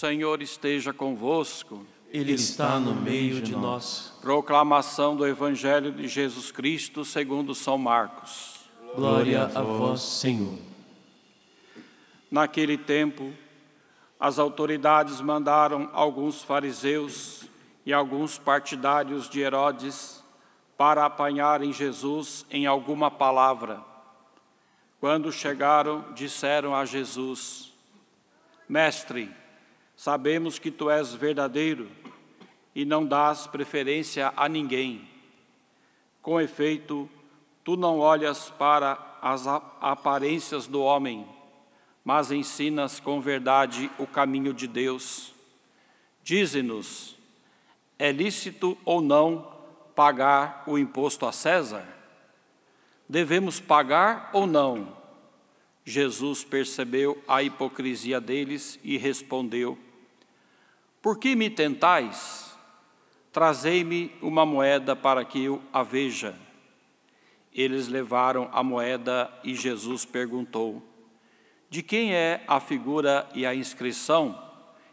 Senhor esteja convosco. Ele está no meio de nós. Proclamação do Evangelho de Jesus Cristo segundo São Marcos. Glória a vós, Senhor. Naquele tempo, as autoridades mandaram alguns fariseus e alguns partidários de Herodes para apanharem Jesus em alguma palavra. Quando chegaram, disseram a Jesus: Mestre, Sabemos que tu és verdadeiro e não dás preferência a ninguém. Com efeito, tu não olhas para as aparências do homem, mas ensinas com verdade o caminho de Deus. Dize-nos: é lícito ou não pagar o imposto a César? Devemos pagar ou não? Jesus percebeu a hipocrisia deles e respondeu: por que me tentais? Trazei-me uma moeda para que eu a veja. Eles levaram a moeda e Jesus perguntou: De quem é a figura e a inscrição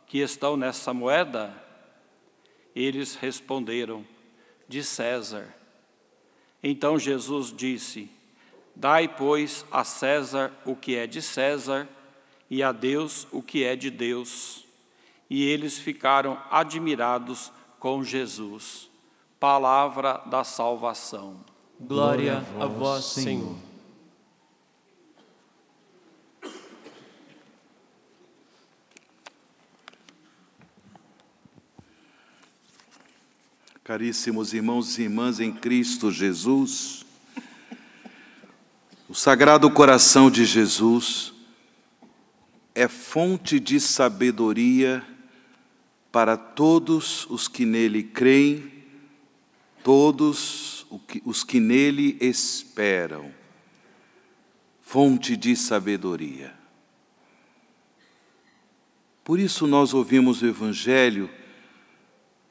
que estão nessa moeda? Eles responderam: De César. Então Jesus disse: Dai, pois, a César o que é de César e a Deus o que é de Deus e eles ficaram admirados com Jesus. Palavra da salvação. Glória a vós, Senhor. Caríssimos irmãos e irmãs em Cristo Jesus, o Sagrado Coração de Jesus é fonte de sabedoria para todos os que nele creem, todos os que nele esperam. Fonte de sabedoria. Por isso nós ouvimos o Evangelho,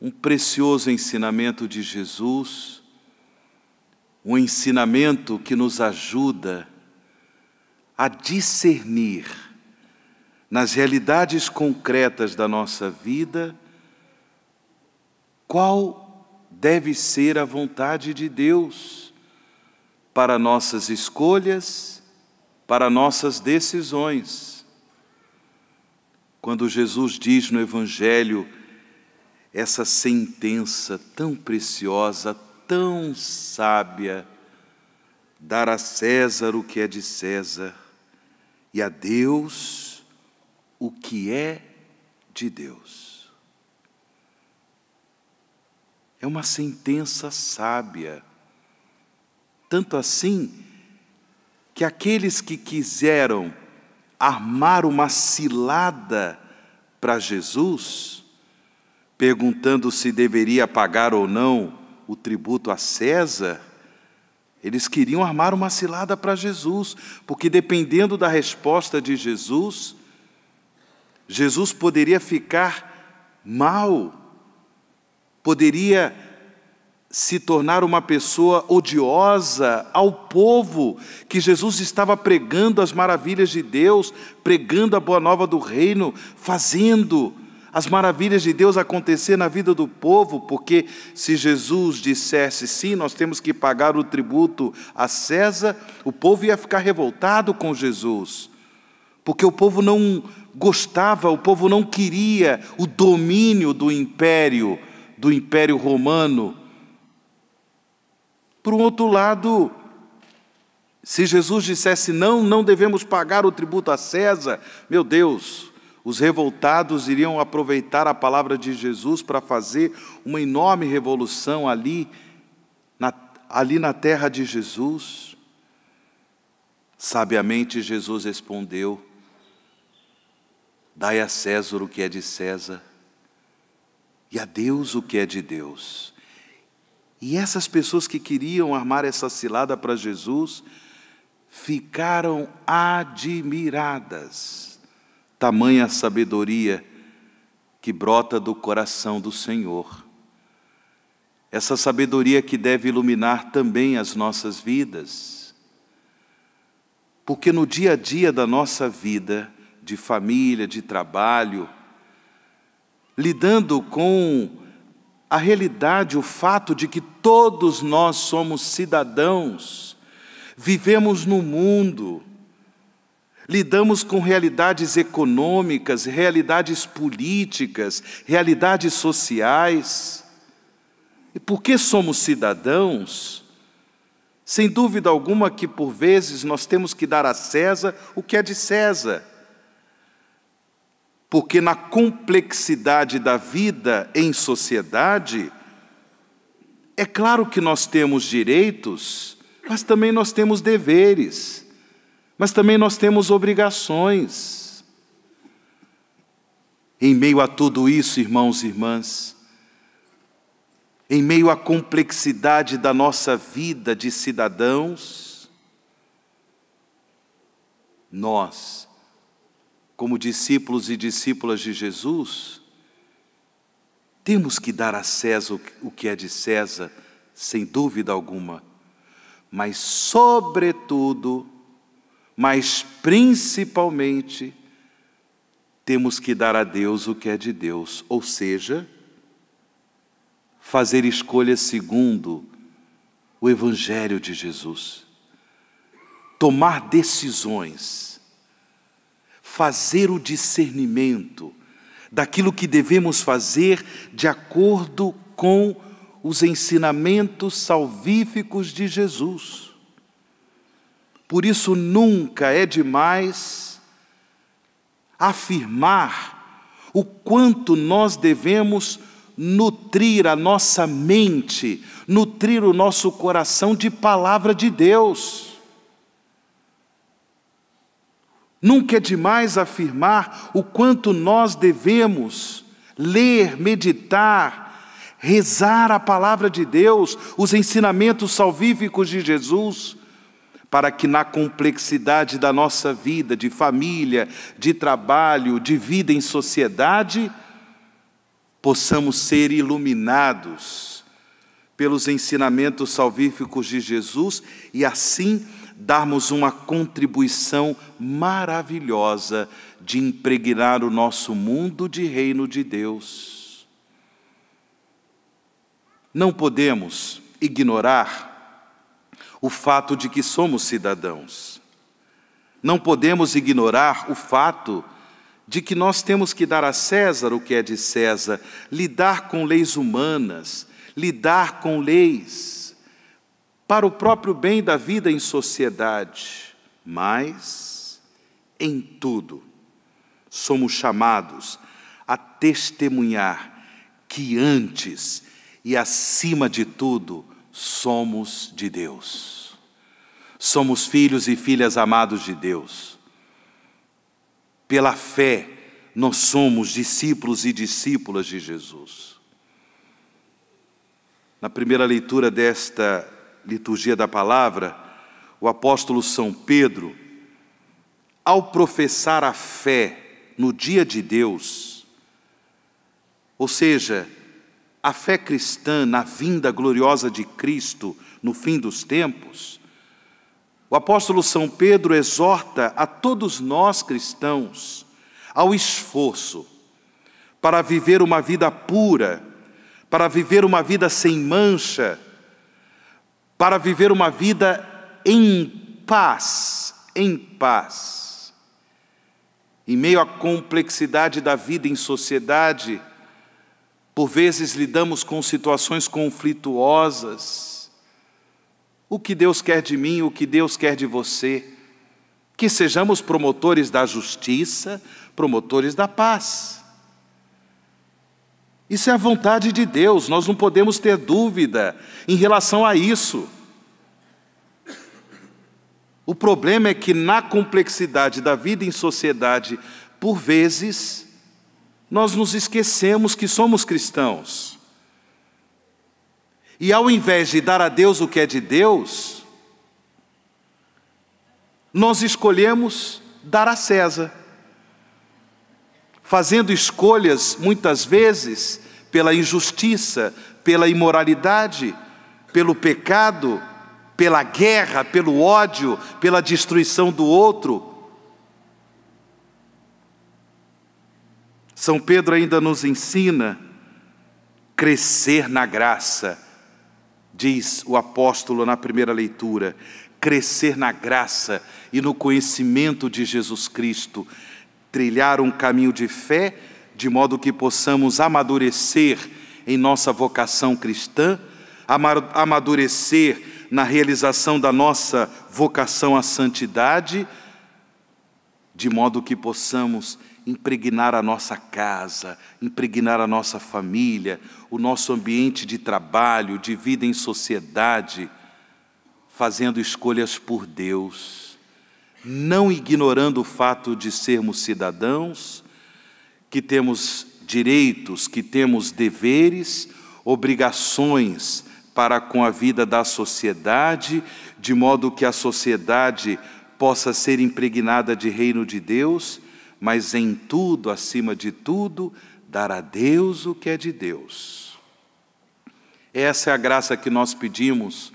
um precioso ensinamento de Jesus, um ensinamento que nos ajuda a discernir nas realidades concretas da nossa vida, qual deve ser a vontade de Deus para nossas escolhas, para nossas decisões. Quando Jesus diz no Evangelho essa sentença tão preciosa, tão sábia, dar a César o que é de César e a Deus o que é de Deus. É uma sentença sábia. Tanto assim que aqueles que quiseram armar uma cilada para Jesus, perguntando se deveria pagar ou não o tributo a César, eles queriam armar uma cilada para Jesus, porque dependendo da resposta de Jesus, Jesus poderia ficar mal, poderia se tornar uma pessoa odiosa ao povo que Jesus estava pregando as maravilhas de Deus, pregando a boa nova do reino, fazendo as maravilhas de Deus acontecer na vida do povo, porque se Jesus dissesse sim, nós temos que pagar o tributo a César, o povo ia ficar revoltado com Jesus, porque o povo não gostava, o povo não queria o domínio do império, do império romano. Por um outro lado, se Jesus dissesse não, não devemos pagar o tributo a César, meu Deus, os revoltados iriam aproveitar a palavra de Jesus para fazer uma enorme revolução ali na, ali na terra de Jesus. Sabiamente Jesus respondeu: Dai a César o que é de César e a Deus o que é de Deus. E essas pessoas que queriam armar essa cilada para Jesus ficaram admiradas. Tamanha sabedoria que brota do coração do Senhor. Essa sabedoria que deve iluminar também as nossas vidas. Porque no dia a dia da nossa vida, de família, de trabalho, lidando com a realidade, o fato de que todos nós somos cidadãos, vivemos no mundo, lidamos com realidades econômicas, realidades políticas, realidades sociais. E porque somos cidadãos, sem dúvida alguma que por vezes nós temos que dar a César o que é de César porque na complexidade da vida em sociedade, é claro que nós temos direitos, mas também nós temos deveres, mas também nós temos obrigações. Em meio a tudo isso, irmãos e irmãs, em meio à complexidade da nossa vida de cidadãos, nós como discípulos e discípulas de Jesus, temos que dar a César o que é de César, sem dúvida alguma, mas, sobretudo, mas principalmente, temos que dar a Deus o que é de Deus, ou seja, fazer escolhas segundo o Evangelho de Jesus, tomar decisões fazer o discernimento daquilo que devemos fazer de acordo com os ensinamentos salvíficos de Jesus. Por isso, nunca é demais afirmar o quanto nós devemos nutrir a nossa mente, nutrir o nosso coração de palavra de Deus. Nunca é demais afirmar o quanto nós devemos ler, meditar, rezar a palavra de Deus, os ensinamentos salvíficos de Jesus, para que na complexidade da nossa vida, de família, de trabalho, de vida em sociedade, possamos ser iluminados pelos ensinamentos salvíficos de Jesus e assim darmos uma contribuição maravilhosa de impregnar o nosso mundo de reino de Deus. Não podemos ignorar o fato de que somos cidadãos. Não podemos ignorar o fato de que nós temos que dar a César o que é de César, lidar com leis humanas, lidar com leis para o próprio bem da vida em sociedade, mas em tudo somos chamados a testemunhar que antes e acima de tudo somos de Deus. Somos filhos e filhas amados de Deus. Pela fé, nós somos discípulos e discípulas de Jesus. Na primeira leitura desta liturgia da palavra, o apóstolo São Pedro, ao professar a fé no dia de Deus, ou seja, a fé cristã na vinda gloriosa de Cristo no fim dos tempos, o apóstolo São Pedro exorta a todos nós cristãos ao esforço para viver uma vida pura, para viver uma vida sem mancha, para viver uma vida em paz, em paz. Em meio à complexidade da vida em sociedade, por vezes lidamos com situações conflituosas. O que Deus quer de mim, o que Deus quer de você. Que sejamos promotores da justiça, promotores da paz. Isso é a vontade de Deus, nós não podemos ter dúvida em relação a isso. O problema é que, na complexidade da vida em sociedade, por vezes, nós nos esquecemos que somos cristãos. E ao invés de dar a Deus o que é de Deus, nós escolhemos dar a César fazendo escolhas muitas vezes pela injustiça, pela imoralidade, pelo pecado, pela guerra, pelo ódio, pela destruição do outro. São Pedro ainda nos ensina crescer na graça, diz o apóstolo na primeira leitura, crescer na graça e no conhecimento de Jesus Cristo, trilhar um caminho de fé, de modo que possamos amadurecer em nossa vocação cristã, amadurecer na realização da nossa vocação à santidade, de modo que possamos impregnar a nossa casa, impregnar a nossa família, o nosso ambiente de trabalho, de vida em sociedade, fazendo escolhas por Deus não ignorando o fato de sermos cidadãos, que temos direitos, que temos deveres, obrigações para com a vida da sociedade, de modo que a sociedade possa ser impregnada de reino de Deus, mas em tudo, acima de tudo, dar a Deus o que é de Deus. Essa é a graça que nós pedimos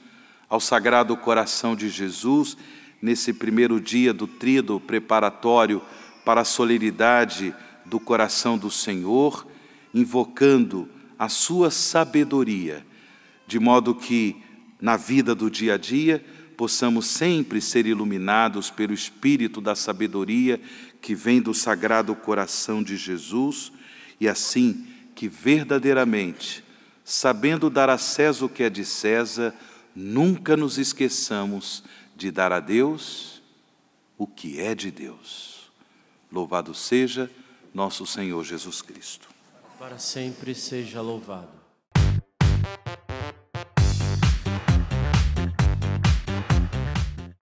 ao Sagrado Coração de Jesus nesse primeiro dia do trido preparatório para a solenidade do coração do Senhor, invocando a sua sabedoria, de modo que, na vida do dia a dia, possamos sempre ser iluminados pelo espírito da sabedoria que vem do sagrado coração de Jesus e assim que verdadeiramente, sabendo dar a César o que é de César, nunca nos esqueçamos de dar a Deus o que é de Deus. Louvado seja nosso Senhor Jesus Cristo. Para sempre seja louvado.